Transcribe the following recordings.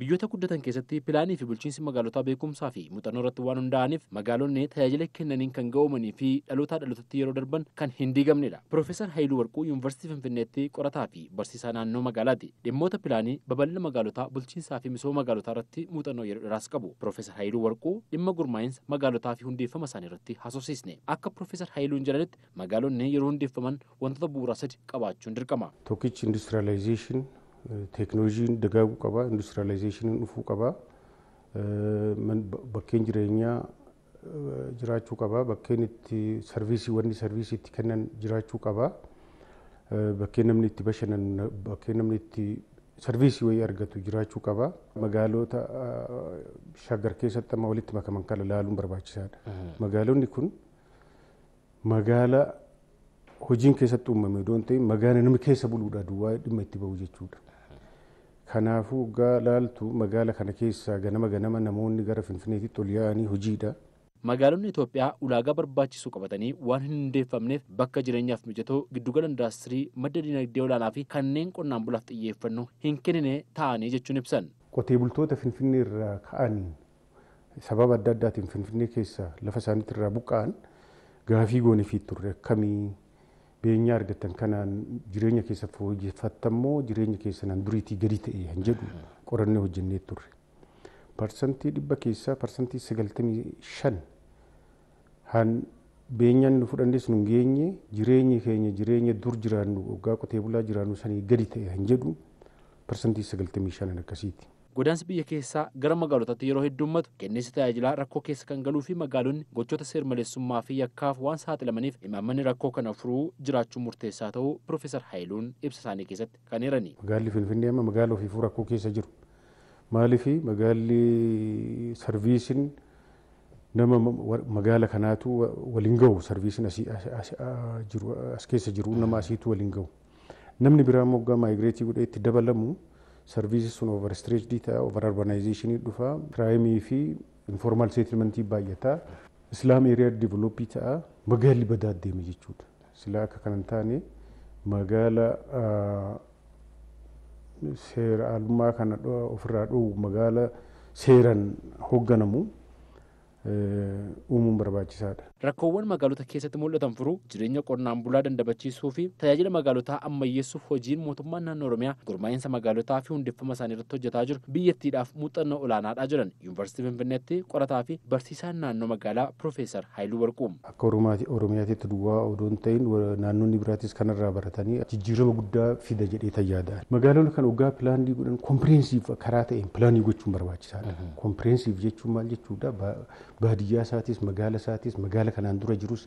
biyyoota guddatan keessatti pilaanii fi bulchiinsi magaalotaa beekumsaa fi muuxannoo irratti waan hundaa'aniif magaalonni tajaajila kennaniin kan ga'umanii fi dhalootaa dhalootatti yeroo darban kan hin diigamnedha. Piroofeesar Haayiluu Warquu Yuunivarsiitii Finfinneetti qorataa fi barsiisaa naannoo magaalaati. Dhimmoota pilaanii baballa magaalotaa bulchiinsaa fi misooma magaalotaa irratti muuxannoo yeroo dhiraas qabu. Piroofeesar Haayiluu Warquu dhimma gurmaa'iinsa magaalotaa fi hundeeffama isaanii irratti haasofsiisne. Akka Piroofeesar Haayiluun jedhanitti magaalonni yeroo hundeeffaman wantoota bu'uuraa sadi qabaachuun dirqama. teeknooloojiin dagaaguu qaba, industiraalaayizeshiniin dhufuu qaba, bakkeen jireenyaa jiraachuu qaba, bakkeen itti sarviisii sarviisii itti kennan jiraachuu qaba, bakkeen namni itti bakkeen namni itti sarviisii wayii argatu jiraachuu qaba. Magaalota shaggar keessatti amma walitti makaman kana ilaaluun barbaachisaadha. Magaalonni kun magaala hojiin keessatti uumame doon magaala namni keessa buluudha duwwaa dhimma itti bahu jechuudha. Kanaafuu laaltu magaala kana keessaa ganama ganama namoonni gara Finfinneetitti ol yaa'anii hojiidha. Magaalonni Itoophiyaa ulaagaa barbaachisu qabatanii waan hin hundeeffamneef bakka jireenyaaf mijatoo giddugala indaastirii madda dinagdee olaanaa fi kanneen qonnaan bulaaf xiyyeeffannoo hin kennine ta'anii jechuun ibsan. Qotee bultoota Finfinnee irraa ka'an sababa adda addaatiin Finfinnee keessaa lafa irraa buqqa'an gaafii goonee turre akkamii beenyaa argatan kanaan jireenya keessatti hojjefattammoo jireenya keessanaan duriitii gadi ta'e hin jedhu qorannee hojjennee turre. Parsantii dhibba keessaa parsantii sagaltamii shan han beenyaan nu fudhannees nu geenye jireenyi keenya jireenya dur jiraannu waggaa qotee bulaa jiraannu sanii gadi ta'e han jedhu parsantii sagaltamii shanan akkasiiti. godaansi biyya keessaa gara magaalotaatti yeroo heddummatu qilleensi tajaajilaa rakkoo keessa kan galuu fi magaalonni gochoota seermaleessummaa fi yakkaaf waan saaxilamaniif imaammanni rakkoo kana furuu jiraachuun murteessaa ta'u piroofeesar Haayiluun ibsa isaanii keessatti kan eerani. Magaalli Finfinnee amma magaala ofiifuu rakkoo keessa jiru. Maaliifi magaalli sarviisin nama magaala kanaatu waliin gahu sarviisiin as keessa jiru nama asiitu waliin gahu. Namni biraan moggaa maayigireetii godhee itti dabalamu. Sarviisi sun overstretched ta'a, over urbanization dhufa, kiraayimii fi informal settlementii baay'ata. Islaam eeriyaa diivlooppii ta'a, magaalli badaa deema jechuudha. Silaa akka kan hin taane magaala seera almaa kana ofirraa dhoowwu magaala seeran hoogganamu uumuun barbaachisaadha. Rakkoowwan magaalota keessatti mul'atan furuu jireenya qonnaan bulaa dandabachiisuu fi tajaajila magaalotaa ammayyeessuuf hojiin mootummaan naannoo Oromiyaa gurmaa'iinsa magaalotaa fi hundeeffama isaanii irratti hojjetaa jiru biyyattiidhaaf muuxannoo olaanaadha jiran yuuniversitii Finfinneetti qorataa fi barsiisaan naannoo magaalaa Piroofeesar Haayiluu Warquum. Akka Oromiyaatti duwwaa odoo hin ta'in naannonni biraattis kanarraa baratanii jijjiirama guddaa fida jedhee tajaajilan. Magaalonni kan waggaa pilaanii godhan karaa ta'een pilaanii gochuun barbaachisaadha. Mhm. jechuun maal baadiyyaa isaatiis magaala isaatiis magaala kanaan dura jirus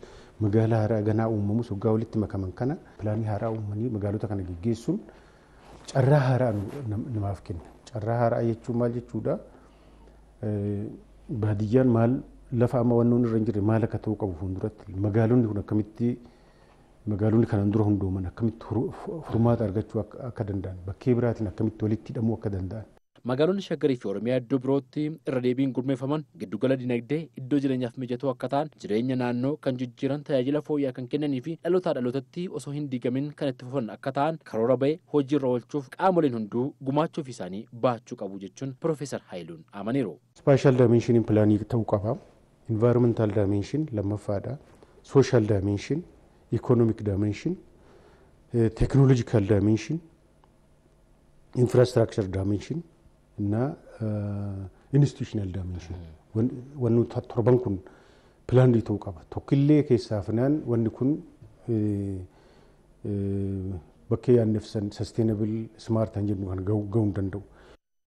magaala haaraa ganaa uumamus waggaa walitti makaman kana pilaanii haaraa uumanii magaalota kana geggeessuun carraa haaraa namaaf kenna. Carraa haaraa jechuun maal jechuudha? Baadiyyaan maal lafa amma wannoon irra hin jirre maal akka ta'u qabu fuulduratti magaalonni kun akkamitti magaalonni kanaan dura hundooman akkamitti furmaata argachuu akka danda'an bakkee biraatiin akkamitti walitti hidhamuu akka danda'an magaaloonni shaggarii fi oromiyaa iddoo birootti irra deebiin gurmeeffaman giddugala dinagdee iddoo jireenyaaf mijatoo akka ta'an jireenya naannoo kan jijjiiran tajaajila fooyyaa kan kennanii fi dhalootaa dhalootatti osoo hin diigamin kan itti fufan akka ta'an karoora ba'e hojiirra oolchuuf qaamoleen hunduu gumaachuuf isaanii baachuu qabu jechuun Piroofeesar Haayiluun amaniiru. ispaashaal daamenshinii pilaanii ta'uu qaba. Invaayiroomentaal daamenshin lammaffaadha. Sooshaal daamenshin, ikonoomik daamenshin, teknooloojikaal daamenshin, infiraastraakchar daamenshin. እና ኢንስቲቱሽናል ዳሜንሽን ወን ተርበን ኩን ፕላን ሊተው ቀበ ቶክሌ ኬሳ ፍናን ወን ኩን ሰስቴነብል ስማርት አንጀን ገው እንደንደው